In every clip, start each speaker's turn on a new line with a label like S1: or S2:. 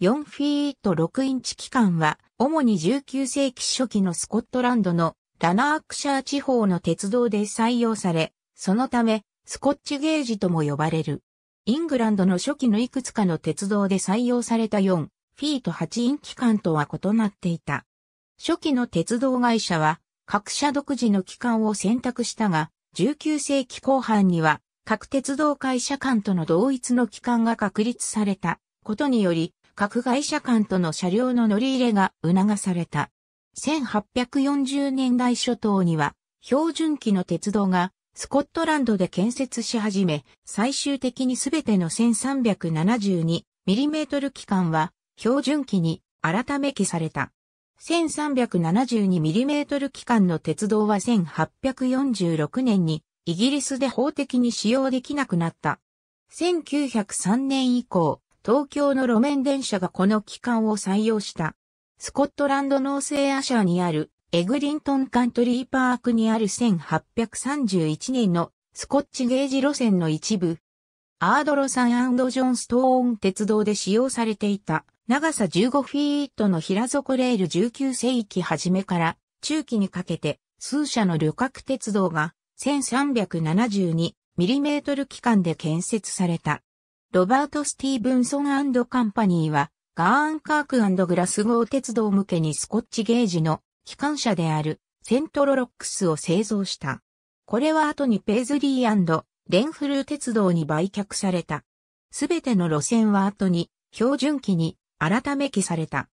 S1: 4フィート6インチ機関は、主に19世紀初期のスコットランドのラナークシャー地方の鉄道で採用され、そのため、スコッチゲージとも呼ばれる。イングランドの初期のいくつかの鉄道で採用された4フィート8インチ機関とは異なっていた。初期の鉄道会社は、各社独自の機関を選択したが、19世紀後半には、各鉄道会社間との同一の機関が確立されたことにより、各会社間との車両の乗り入れが促された。1840年代初頭には、標準機の鉄道がスコットランドで建設し始め、最終的にすべての 1372mm 機関は標準機に改め機された。1372mm 機関の鉄道は1846年にイギリスで法的に使用できなくなった。1903年以降、東京の路面電車がこの機関を採用した。スコットランドノースエアシャーにあるエグリントンカントリーパークにある1831年のスコッチゲージ路線の一部。アードロサンジョンストーン鉄道で使用されていた長さ15フィートの平底レール19世紀初めから中期にかけて数社の旅客鉄道が 1372mm 期間で建設された。ロバート・スティーブンソンカンパニーは、ガーンカークグラスゴー鉄道向けにスコッチゲージの機関車であるセントロロックスを製造した。これは後にペーズリーレンフルー鉄道に売却された。すべての路線は後に標準機に改め機された。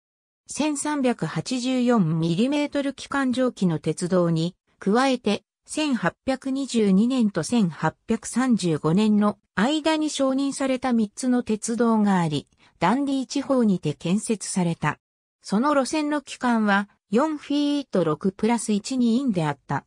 S1: 1384mm 機関蒸気の鉄道に加えて1822年と1835年の間に承認された3つの鉄道があり、ダンディ地方にて建設された。その路線の期間は4フィート6プラス1にインであった。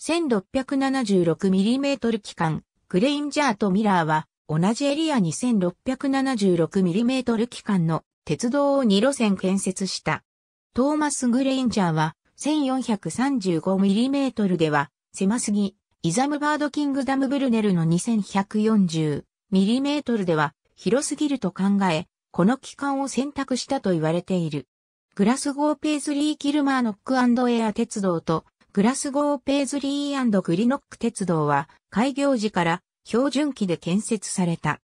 S1: 1 6 7 6トル機関、グレインジャーとミラーは同じエリアに1 6 7 6トル機関の鉄道を2路線建設した。トーマス・グレインジャーは1 4 3 5トルでは狭すぎ、イザムバードキングダムブルネルの 2140mm では広すぎると考え、この期間を選択したと言われている。グラスゴーペイズリー・キルマーノックエア鉄道とグラスゴーペイズリーグリノック鉄道は開業時から標準機で建設された。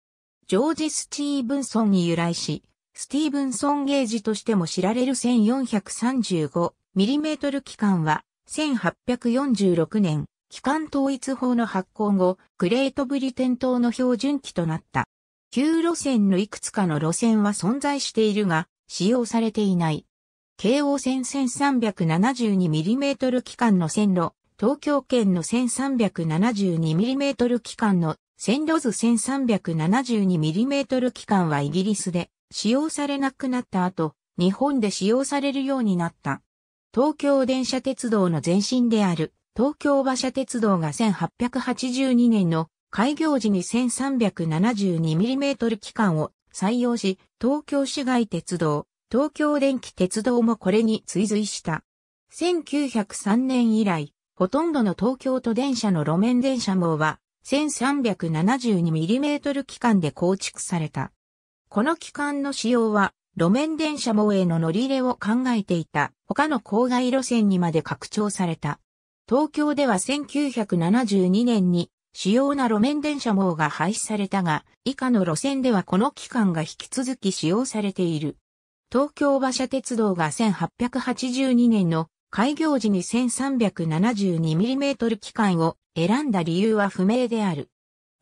S1: ジョージ・スティーブンソンに由来し、スティーブンソンゲージとしても知られる 1435mm 機関は1846年、機関統一法の発行後、グレートブリテン島の標準機となった。旧路線のいくつかの路線は存在しているが、使用されていない。京王線 1372mm 機関の線路、東京圏の 1372mm 機関の線路図 1372mm 機関はイギリスで使用されなくなった後、日本で使用されるようになった。東京電車鉄道の前身である東京馬車鉄道が1882年の開業時に 1372mm 機関を採用し、東京市街鉄道、東京電気鉄道もこれに追随した。1903年以来、ほとんどの東京都電車の路面電車網は 1372mm 機関で構築された。この機関の使用は路面電車網への乗り入れを考えていた他の郊外路線にまで拡張された。東京では1972年に主要な路面電車網が廃止されたが、以下の路線ではこの期間が引き続き使用されている。東京馬車鉄道が1882年の開業時に 1372mm 機関を選んだ理由は不明である。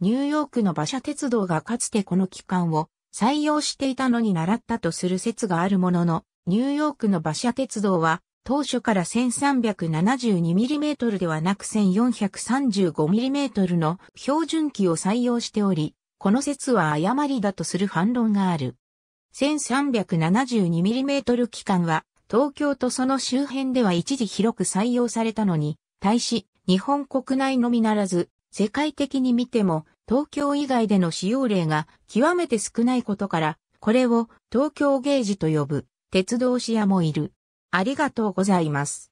S1: ニューヨークの馬車鉄道がかつてこの機関を採用していたのに習ったとする説があるものの、ニューヨークの馬車鉄道は当初から 1372mm ではなく 1435mm の標準機を採用しており、この説は誤りだとする反論がある。1372mm 機関は東京とその周辺では一時広く採用されたのに、対し日本国内のみならず世界的に見ても東京以外での使用例が極めて少ないことから、これを東京ゲージと呼ぶ鉄道市アもいる。ありがとうございます。